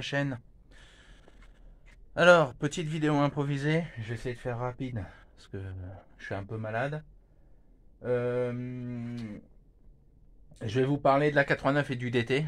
chaîne. Alors, petite vidéo improvisée, j'essaie de faire rapide parce que je suis un peu malade. Euh, je vais vous parler de la 89 et du DT.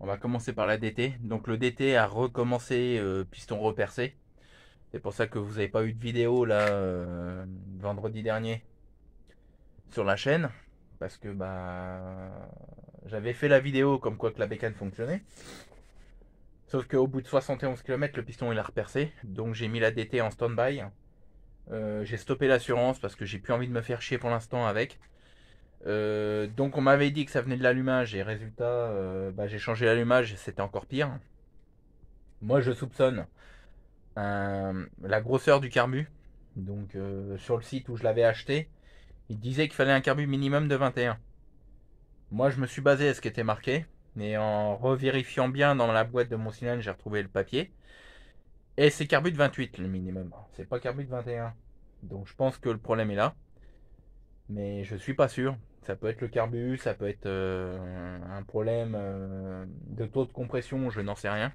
On va commencer par la DT. Donc le DT a recommencé euh, piston repercé. C'est pour ça que vous n'avez pas eu de vidéo là euh, vendredi dernier sur la chaîne. Parce que bah j'avais fait la vidéo comme quoi que la bécane fonctionnait. Sauf qu'au bout de 71 km, le piston il a repercé. Donc j'ai mis la DT en stand-by. Euh, j'ai stoppé l'assurance parce que j'ai plus envie de me faire chier pour l'instant avec. Euh, donc on m'avait dit que ça venait de l'allumage et résultat, euh, bah, j'ai changé l'allumage et c'était encore pire. Moi je soupçonne la grosseur du carbu. Donc sur le site où je l'avais acheté, il disait qu'il fallait un carbu minimum de 21. Moi, je me suis basé à ce qui était marqué, mais en revérifiant bien dans la boîte de mon cylindre, j'ai retrouvé le papier. Et c'est carbut 28 le minimum, c'est pas carbut 21. Donc je pense que le problème est là. Mais je suis pas sûr. Ça peut être le carbu, ça peut être euh, un problème euh, de taux de compression, je n'en sais rien. De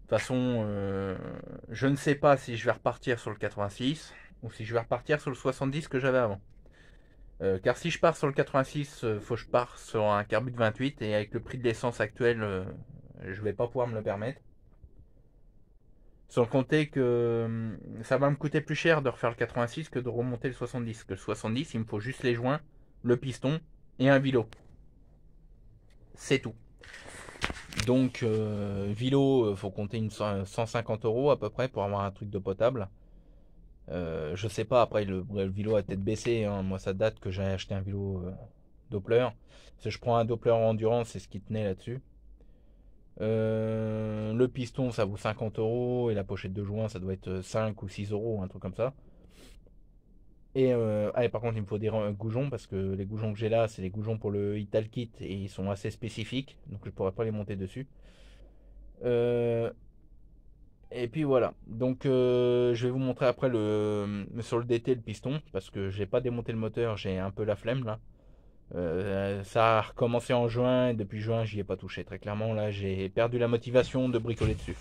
toute façon, euh, je ne sais pas si je vais repartir sur le 86 ou si je vais repartir sur le 70 que j'avais avant. Euh, car si je pars sur le 86, euh, faut que je pars sur un de 28 et avec le prix de l'essence actuel, je euh, je vais pas pouvoir me le permettre. Sans compter que hum, ça va me coûter plus cher de refaire le 86 que de remonter le 70. Que le 70, il me faut juste les joints, le piston et un vilo. C'est tout. Donc vilo, faut compter une 150 euros à peu près pour avoir un truc de potable. Euh, je sais pas, après le, vélo a peut-être baissé. Hein. Moi, ça date que j'ai acheté un vélo euh, Doppler. Si je prends un Doppler en endurance, c'est ce qui tenait là-dessus. Euh, le piston, ça vaut 50 euros. Et la pochette de joint, ça doit être 5 ou 6 euros, un truc comme ça. Et, par contre, il me faut des goujons parce que les goujons que j'ai là, c'est les goujons pour le Ital Kit et ils sont assez spécifiques. Donc, je pourrais pas les monter dessus. Et puis voilà. Donc euh, je vais vous montrer après le euh, sur le DT le piston parce que j'ai pas démonté le moteur, j'ai un peu la flemme là. Euh, ça a recommencé en juin et depuis juin j'y ai pas touché très clairement là j'ai perdu la motivation de bricoler dessus.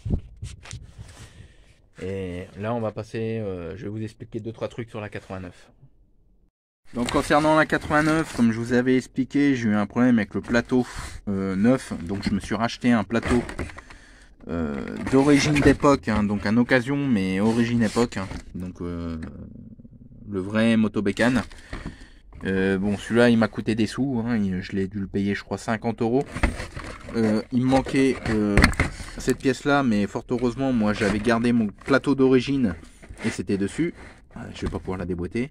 Et là on va passer, je vais vous expliquer 2-3 trucs sur la 89. Donc concernant la 89, comme je vous avais expliqué, j'ai eu un problème avec le plateau 9, donc je me suis racheté un plateau euh, d'origine d'époque, hein, donc un occasion, mais origine époque. Hein. donc euh, le vrai moto euh, bon, celui-là, il m'a coûté des sous. Hein, je l'ai dû le payer, je crois, 50 euros. Il me manquait cette pièce-là, mais fort heureusement, moi, j'avais gardé mon plateau d'origine et c'était dessus. Je vais pas pouvoir la déboîter.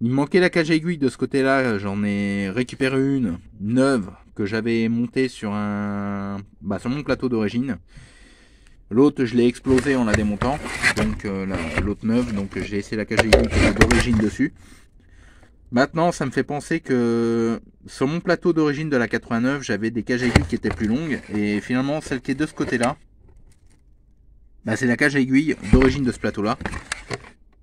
Il me manquait la cage aiguille de ce côté-là. J'en ai récupéré une neuve que j'avais montée sur un, bah, sur mon plateau d'origine. L'autre, je l'ai explosé en euh, la démontant, donc l'autre neuve, donc j'ai laissé la cage aiguille d'origine dessus. Maintenant, ça me fait penser que sur mon plateau d'origine de la 89, j'avais des cages aiguilles qui étaient plus longues, et finalement, celle qui est de ce côté-là, bah, c'est la cage aiguille d'origine de ce plateau-là,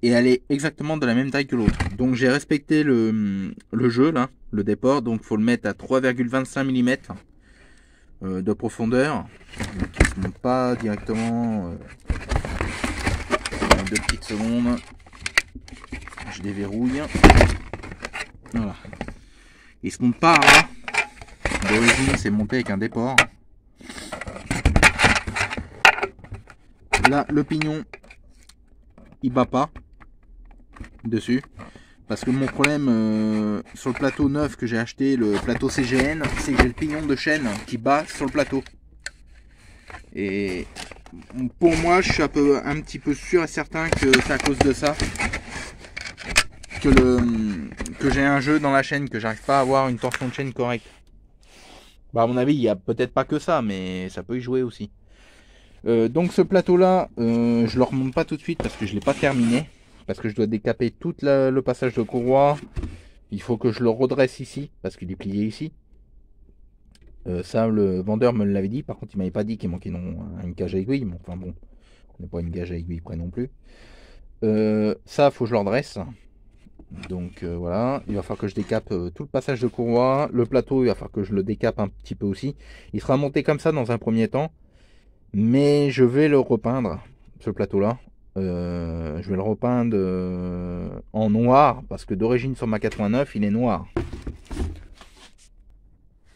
et elle est exactement de la même taille que l'autre. Donc j'ai respecté le, le jeu, là, le déport, donc faut le mettre à 3,25 mm euh, de profondeur qui ne se monte pas directement euh, deux petites secondes je déverrouille voilà il se monte pas hein. d'origine c'est monté avec un déport là le pignon il bat pas dessus parce que mon problème euh, sur le plateau neuf que j'ai acheté, le plateau CGN, c'est que j'ai le pignon de chaîne qui bat sur le plateau. Et pour moi, je suis un, petit peu sûr et certain que c'est à cause de ça que, j'ai un jeu dans la chaîne, que j'arrive pas à avoir une tension de chaîne correcte. Bah à mon avis, il n'y a peut-être pas que ça, mais ça peut y jouer aussi. Euh, donc ce plateau là, je euh, je le remonte pas tout de suite parce que je ne l'ai pas terminé parce que je dois décaper tout le passage de courroie. Il faut que je le redresse ici, parce qu'il est plié ici. Euh, ça, le vendeur me l'avait dit. Par contre, il m'avait pas dit qu'il manquait non, une cage à aiguille. Mais enfin bon, on n'est pas une cage à aiguille près non plus. ça euh, ça, faut que je le redresse. Donc euh, voilà, il va falloir que je décape tout le passage de courroie. Le plateau, il va falloir que je le décape un petit peu aussi. Il sera monté comme ça dans un premier temps. Mais je vais le repeindre, ce plateau-là. Euh, je vais le repeindre euh, en noir parce que d'origine sur ma 89 il est noir.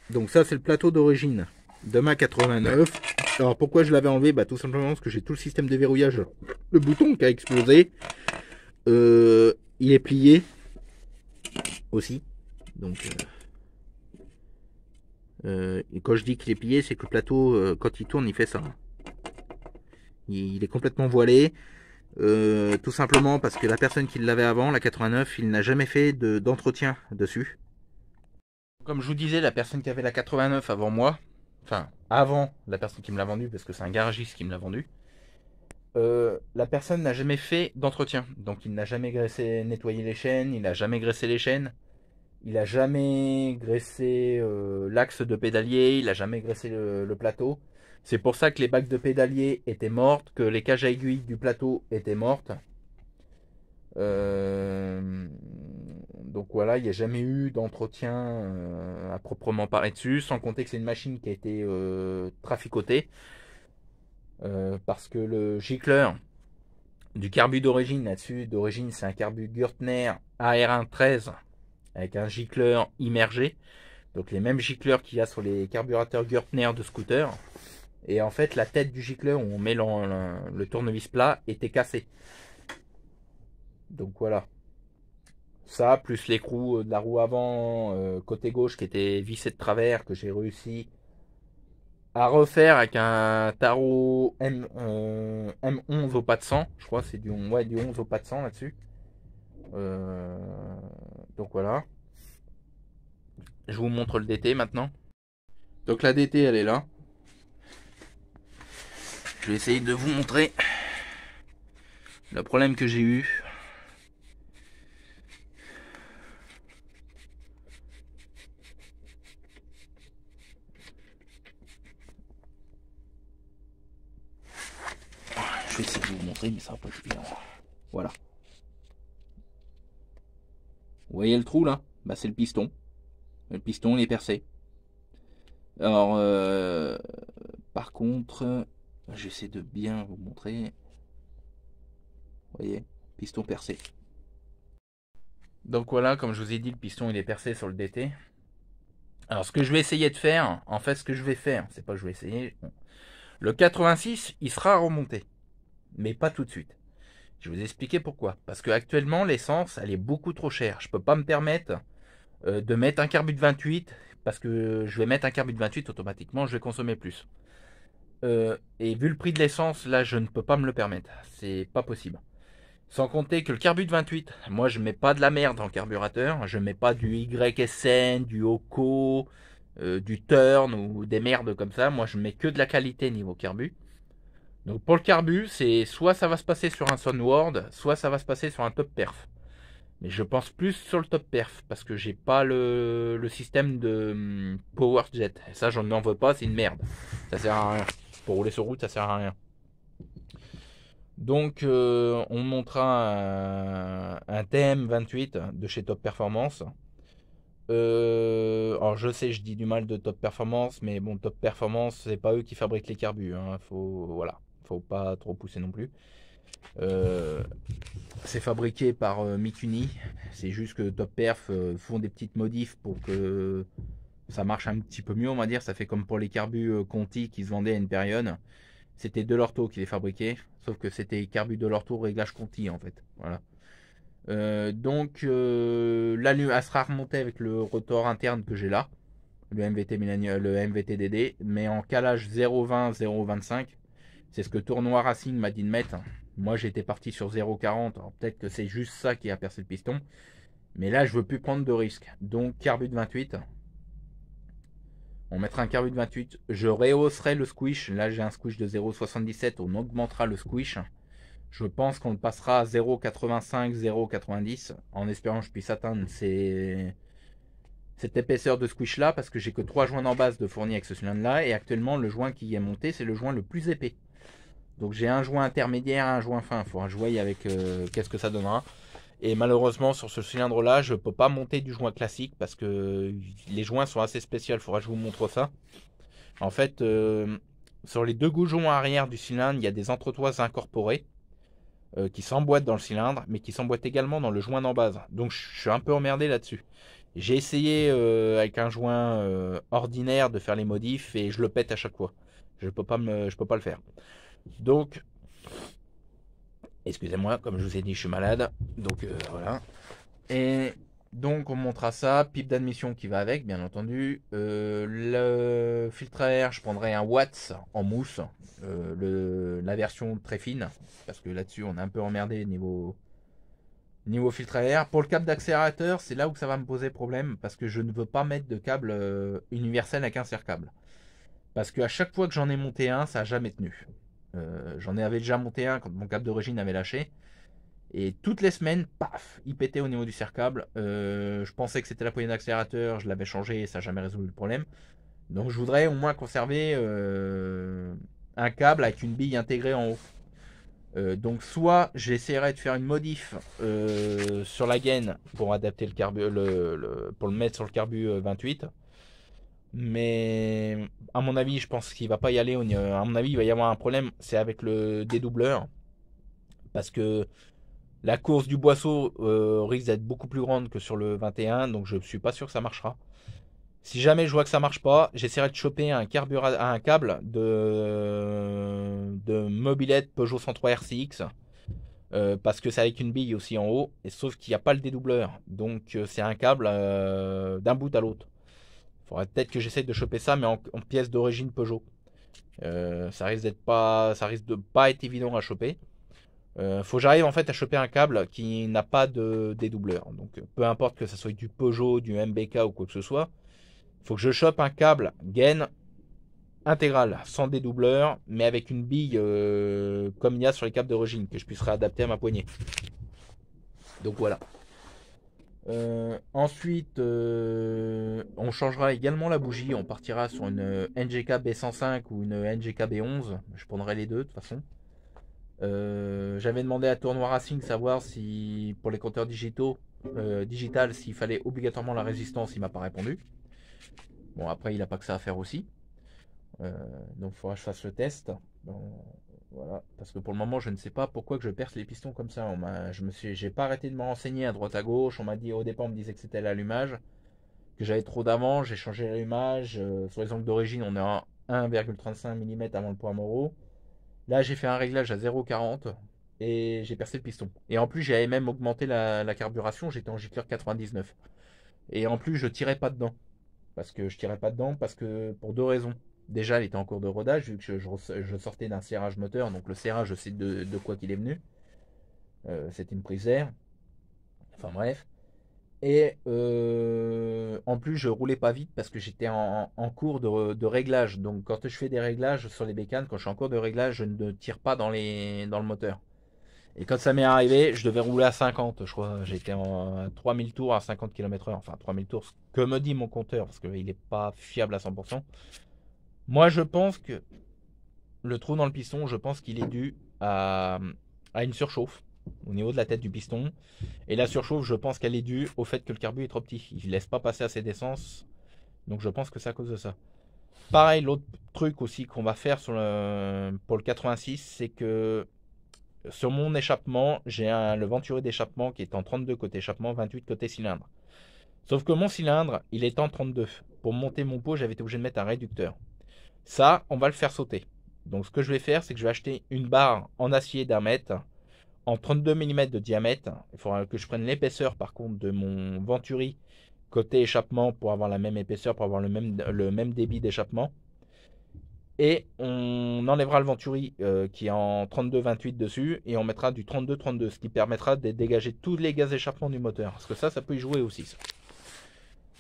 Donc ça c'est le plateau d'origine de ma 89. Alors pourquoi je l'avais enlevé bah, Tout simplement parce que j'ai tout le système de verrouillage. Le bouton qui a explosé. Euh, il est plié aussi. Donc quand je dis qu'il est plié c'est que le plateau quand il tourne il fait ça. il est complètement voilé. Euh, tout simplement parce que la personne qui l'avait avant, la 89, il n'a jamais fait d'entretien dessus. Comme je vous disais, la personne qui avait la 89 avant moi, enfin avant la personne qui me l'a vendue, parce que c'est un garagiste qui me l'a vendue, euh, la personne n'a jamais fait d'entretien. Donc il n'a jamais graissé, nettoyé les chaînes, il n'a jamais graissé les chaînes, il n'a jamais graissé euh, l'axe de pédalier, il n'a jamais graissé le plateau. C'est pour ça que les bacs de pédalier étaient mortes, que les cages à aiguilles du plateau étaient mortes. Euh, donc voilà, il n'y a jamais eu d'entretien euh, à proprement parler dessus, sans compter que c'est une machine qui a été euh, traficotée. parce que le gicleur du carbu d'origine là-dessus, d'origine c'est un carbu Gürtner AR113 avec un gicleur immergé. Donc les mêmes gicleurs qu'il y a sur les carburateurs Gürtner de scooter. Et en fait, la tête du gicleur, où on met le, tournevis plat était cassée. Donc voilà. Ça, plus l'écrou euh, de la roue avant, euh, côté gauche, qui était vissé de travers, que j'ai réussi à refaire avec un tarot M, 11 euh, au pas de 100. Je crois c'est du, ouais, du 11 au pas de 100 là-dessus. donc voilà. Je vous montre le DT maintenant. Donc la DT, elle est là. Je vais essayer de vous montrer le problème que j'ai eu. Je vais essayer de vous montrer, mais ça va pas être Voilà. Vous voyez le trou là Bah c'est le piston. Le piston il est percé. Alors euh, par contre J'essaie de bien vous montrer. Vous voyez Piston percé. Donc voilà, comme je vous ai dit, le piston il est percé sur le DT. Alors ce que je vais essayer de faire, en fait ce que je vais faire, c'est pas que je vais essayer. Le 86, il sera remonté. Mais pas tout de suite. Je vais vous expliquer pourquoi. Parce que actuellement l'essence, elle est beaucoup trop chère. Je ne peux pas me permettre euh, de mettre un carbut de 28 parce que je vais mettre un carbut de 28 automatiquement, je vais consommer plus. Euh, et vu le prix de l'essence, là, je ne peux pas me le permettre. C'est pas possible. Sans compter que le carbu de 28, moi, je mets pas de la merde dans le carburateur. Je mets pas du YSN, du Oco, euh, du Turn ou des merdes comme ça. Moi, je mets que de la qualité niveau carbu. Donc pour le carbu, c'est soit ça va se passer sur un Sunward, soit ça va se passer sur un top perf. Mais je pense plus sur le top perf parce que j'ai pas le, système de hum, Power Jet. ça, je n'en veux pas, c'est une merde. Ça sert à rien pour rouler sur route, ça sert à rien. Donc, euh, on montra un, thème 28 de chez Top Performance. Euh, alors, je sais, je dis du mal de Top Performance, mais bon, Top Performance, c'est pas eux qui fabriquent les carbus. Hein. Faut, voilà, faut pas trop pousser non plus. Euh, c'est fabriqué par Mikuni. C'est juste que Top Perf font des petites modifs pour que ça marche un petit peu mieux, on va dire. Ça fait comme pour les carbus euh, Conti qui se vendaient à une période. C'était Delorto qui les fabriquait, sauf que c'était carbus Delorto réglage Conti en fait. Voilà. Euh, donc euh, là, elle sera remontée avec le rotor interne que j'ai là, le MVT le MVTDD, mais en calage 0,20 0,25. C'est ce que Tournoi Racing m'a dit de mettre. Moi, j'étais parti sur 0,40. peut-être que c'est juste ça qui a percé le piston. Mais là, je veux plus prendre de risques. Donc, carbut 28, on mettra un carreau de 28. Je rehausserai le squish. Là, j'ai un squish de 0,77. On augmentera le squish. Je pense qu'on le passera à 0,85, 0,90. En espérant que je puisse atteindre cette épaisseur de squish là. Parce que j'ai que 3 joints en base de fourni avec ce cylindre là. Et actuellement, le joint qui est monté, c'est le joint le plus épais. Donc j'ai un joint intermédiaire, un joint fin. Il faudra jouer avec euh, qu'est-ce que ça donnera. Et malheureusement, sur ce cylindre-là, je ne peux pas monter du joint classique parce que les joints sont assez spéciaux. Il faudra que je vous montre ça. En fait, euh, sur les deux goujons arrière du cylindre, il y a des entretoises incorporées euh, qui s'emboîtent dans le cylindre, mais qui s'emboîtent également dans le joint d'en base. Donc, je suis un peu emmerdé là-dessus. J'ai essayé euh, avec un joint ordinaire de faire les modifs et je le pète à chaque fois. Je peux peux pas le faire. Donc, Excusez-moi, comme je vous ai dit, je suis malade. Donc euh, voilà. Et donc on montrera ça, pipe d'admission qui va avec, bien entendu. Euh, le filtre à air, je prendrai un Watts en mousse, euh, la version très fine, parce que là-dessus on est un peu emmerdé niveau niveau filtre à air. Pour le câble d'accélérateur, c'est là où ça va me poser problème, parce que je ne veux pas mettre de câble universel avec un serre-câble, parce qu'à chaque fois que j'en ai monté un, ça n'a jamais tenu. Euh, j'en avais déjà monté un quand mon câble d'origine avait lâché. Et toutes les semaines, paf, il pétait au niveau du serre-câble. Euh, je pensais que c'était la poignée d'accélérateur, je l'avais changé et ça n'a jamais résolu le problème. Donc je voudrais au moins conserver euh, un câble avec une bille intégrée en haut. donc soit j'essaierai de faire une modif sur la gaine pour adapter le, pour le mettre sur le carbu 28. Mais à mon avis, je pense qu'il va pas y aller. À mon avis, il va y avoir un problème. C'est avec le dédoubleur. Parce que la course du boisseau euh, risque d'être beaucoup plus grande que sur le 21. Donc je ne suis pas sûr que ça marchera. Si jamais je vois que ça marche pas, j'essaierai de choper un, carburant, un câble de, de mobilette Peugeot 103 RCX. Euh, parce que ça avec une bille aussi en haut, et sauf qu'il n'y a pas le dédoubleur. Donc euh, c'est un câble d'un bout à l'autre peut-être que j'essaye de choper ça, mais en, pièce d'origine Peugeot. Euh, ça risque d'être pas, ça risque de pas être évident à choper. Il euh, faut que j'arrive en fait à choper un câble qui n'a pas de dédoubleur. Donc peu importe que ça soit du Peugeot, du MBK ou quoi que ce soit, faut que je chope un câble gain intégral, sans dédoubleur, mais avec une bille euh, comme il y a sur les câbles d'origine, que je puisse réadapter à ma poignée. Donc voilà. Euh, ensuite, euh, on changera également la bougie. On partira sur une euh, NGK B105 ou une NGK B11. Je prendrai les deux de toute façon. J'avais demandé à Tournoi Racing savoir si pour les compteurs digitaux, digital, s'il fallait obligatoirement la résistance. Il m'a pas répondu. Bon, après, il n'a pas que ça à faire aussi. donc, il faudra que je fasse le test. Voilà, parce que pour le moment, je ne sais pas pourquoi je perce les pistons comme ça. On je me suis, j'ai pas arrêté de me renseigner à droite à gauche. On m'a dit au départ, on me disait que c'était l'allumage, que j'avais trop d'avant. J'ai changé l'allumage. Euh, sur les angles d'origine, on est à 1,35 mm avant le point moraux. Là, j'ai fait un réglage à 0,40 et j'ai percé le piston. Et en plus, j'avais même augmenté la, carburation. J'étais en gicleur 99. Et en plus, je tirais pas dedans. Parce que je tirais pas dedans, parce que pour deux raisons. Déjà, elle était en cours de rodage, vu que je, sortais d'un serrage moteur. Donc, le serrage, je sais de, quoi qu'il est venu. Euh, c'est C'était une prise d'air. Enfin, bref. Et euh, en plus, je roulais pas vite parce que j'étais en, cours de, réglage. Donc, quand je fais des réglages sur les bécanes, quand je suis en cours de réglage, je ne tire pas dans, dans le moteur. Et quand ça m'est arrivé, je devais rouler à 50, je crois. J'étais en 3000 tours à 50 km/h. Enfin, 3000 tours, ce que me dit mon compteur, parce qu'il n'est pas fiable à 100%. Moi, je pense que le trou dans le piston, je pense qu'il est dû à, une surchauffe au niveau de la tête du piston. Et la surchauffe, je pense qu'elle est due au fait que le carburant est trop petit. Il ne laisse pas passer assez d'essence. Donc je pense que c'est à cause de ça. Pareil, l'autre truc aussi qu'on va faire pour le 86, c'est que sur mon échappement, j'ai le venturi d'échappement qui est en 32 côté échappement, 28 côté cylindre. Sauf que mon cylindre, il est en 32. Pour monter mon pot, j'avais été obligé de mettre un réducteur. Ça, on va le faire sauter. Donc ce que je vais faire, c'est que je vais acheter une barre en acier d'un mètre, en 32 mm de diamètre. Il faudra que je prenne l'épaisseur par contre de mon Venturi côté échappement pour avoir la même épaisseur, pour avoir le même, le même débit d'échappement. Et on enlèvera le Venturi euh, qui est en 32-28 dessus et on mettra du 32-32, ce qui permettra de dégager tous les gaz d'échappement du moteur. Parce que ça, ça peut y jouer aussi.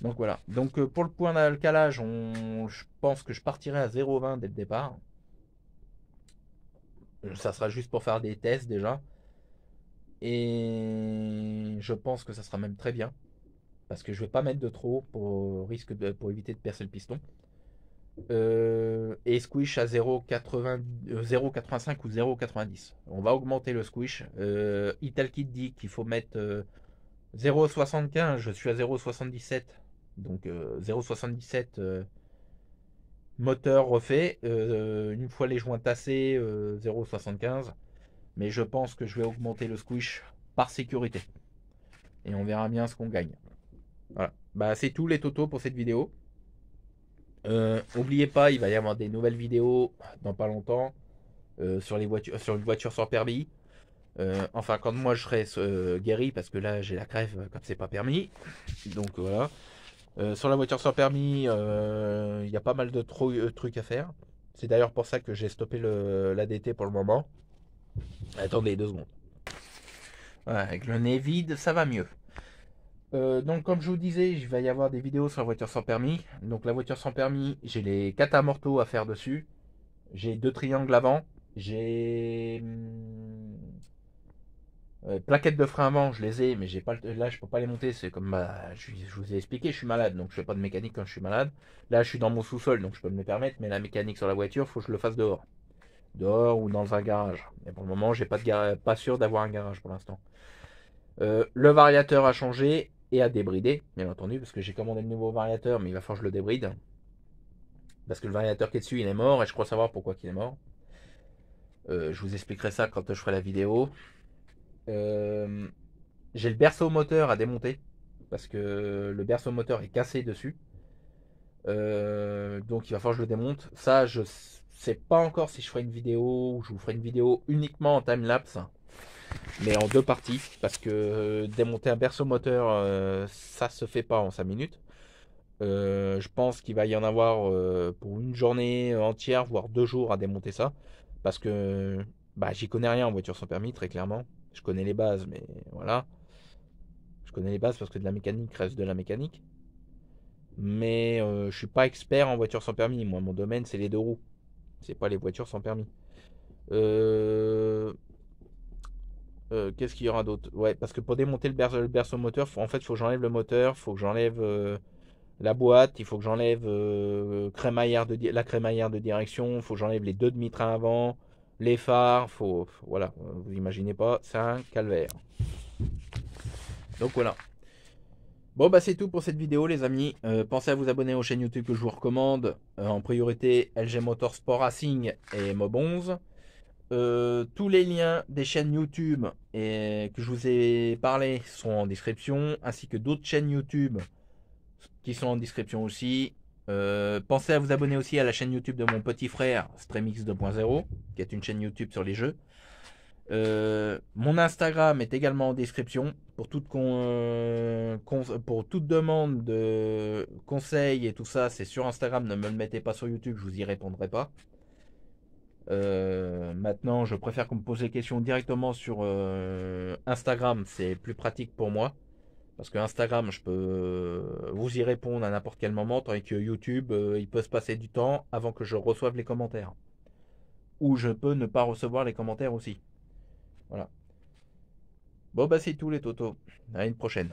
Donc voilà. Donc euh, pour le point d'alcalage, je pense que je partirai à 0,20 dès le départ. Euh, ça sera juste pour faire des tests déjà. Et je pense que ça sera même très bien. Parce que je vais pas mettre de trop pour, euh, risque de... pour éviter de percer le piston. et squish à 0,85 ou 0,90. On va augmenter le squish. Italkit dit qu'il faut mettre 0,75, je suis à 0,77. Donc 0,77 euh, euh, moteur refait, euh, une fois les joints tassés, 0,75. Mais je pense que je vais augmenter le squish par sécurité. Et on verra bien ce qu'on gagne. Voilà. Bah, c'est tout les totos pour cette vidéo. oubliez pas, il va y avoir des nouvelles vidéos dans pas longtemps sur les voitures, sur une voiture sans permis. enfin, quand moi je serai guéri, parce que là j'ai la crève, comme c'est pas permis. Donc voilà. Euh, sur la voiture sans permis, euh, il y a pas mal de euh, trucs à faire. C'est d'ailleurs pour ça que j'ai stoppé l'ADT pour le moment. Attendez deux secondes. avec le nez vide, ça va mieux. donc comme je vous disais, il va y avoir des vidéos sur la voiture sans permis. Donc la voiture sans permis, j'ai les mortaux à faire dessus. J'ai deux triangles avant. J'ai hmm, euh, plaquettes de frein avant, je les ai, mais j'ai pas là je peux pas les monter. C'est comme bah, je, vous ai expliqué, je suis malade, donc je fais pas de mécanique quand je suis malade. Là, je suis dans mon sous-sol, donc je peux me le permettre, mais la mécanique sur la voiture, faut que je le fasse dehors, dehors ou dans un garage. mais pour le moment, j'ai pas de garage pas sûr d'avoir un garage pour l'instant. Euh, le variateur a changé et a débridé, bien entendu, parce que j'ai commandé le nouveau variateur, mais il va falloir que je le débride. Parce que le variateur qui est dessus, il est mort, et je crois savoir pourquoi il est mort. Euh, je vous expliquerai ça quand je ferai la vidéo. Euh, j'ai le berceau moteur à démonter parce que le berceau moteur est cassé dessus. Euh, donc il va falloir que je le démonte. Ça, je sais pas encore si je ferai une vidéo ou je vous ferai une vidéo uniquement en timelapse mais en deux parties parce que euh, démonter un berceau moteur, ça se fait pas en 5 minutes. je pense qu'il va y en avoir pour une journée entière, voire deux jours à démonter ça, parce que bah, j'y connais rien en voiture sans permis, très clairement. Je connais les bases, mais voilà. Je connais les bases parce que de la mécanique reste de la mécanique. Mais euh, je ne suis pas expert en voiture sans permis. Moi, mon domaine, c'est les deux roues. C'est pas les voitures sans permis. Euh, euh, qu'est-ce qu'il y aura d'autre Ouais, parce que pour démonter le, berceau, moteur, en fait, il faut que j'enlève le moteur, il faut que j'enlève la boîte, il faut que j'enlève la crémaillère de direction, il faut que j'enlève les deux demi-trains avant, les phares, faut, voilà, vous imaginez pas, c'est un calvaire. Donc voilà. Bon bah c'est tout pour cette vidéo les amis. Euh, pensez à vous abonner aux chaînes YouTube que je vous recommande. Euh, en priorité LG Motorsport Racing et mob euh, tous les liens des chaînes YouTube et que je vous ai parlé sont en description, ainsi que d'autres chaînes YouTube qui sont en description aussi. Euh, pensez à vous abonner aussi à la chaîne YouTube de mon petit frère Stremix 2.0, qui est une chaîne YouTube sur les jeux. Euh, mon Instagram est également en description euh, pour toute, demande de conseils et tout ça. C'est sur Instagram, ne me le mettez pas sur YouTube, je vous y répondrai pas. maintenant, je préfère qu'on me pose les questions directement sur Instagram, c'est plus pratique pour moi. Parce que Instagram, je peux euh, vous y répondre à n'importe quel moment, tandis que YouTube, euh, il peut se passer du temps avant que je reçoive les commentaires. Ou je peux ne pas recevoir les commentaires aussi. Voilà. Bon, bah c'est tout les totos. À une prochaine.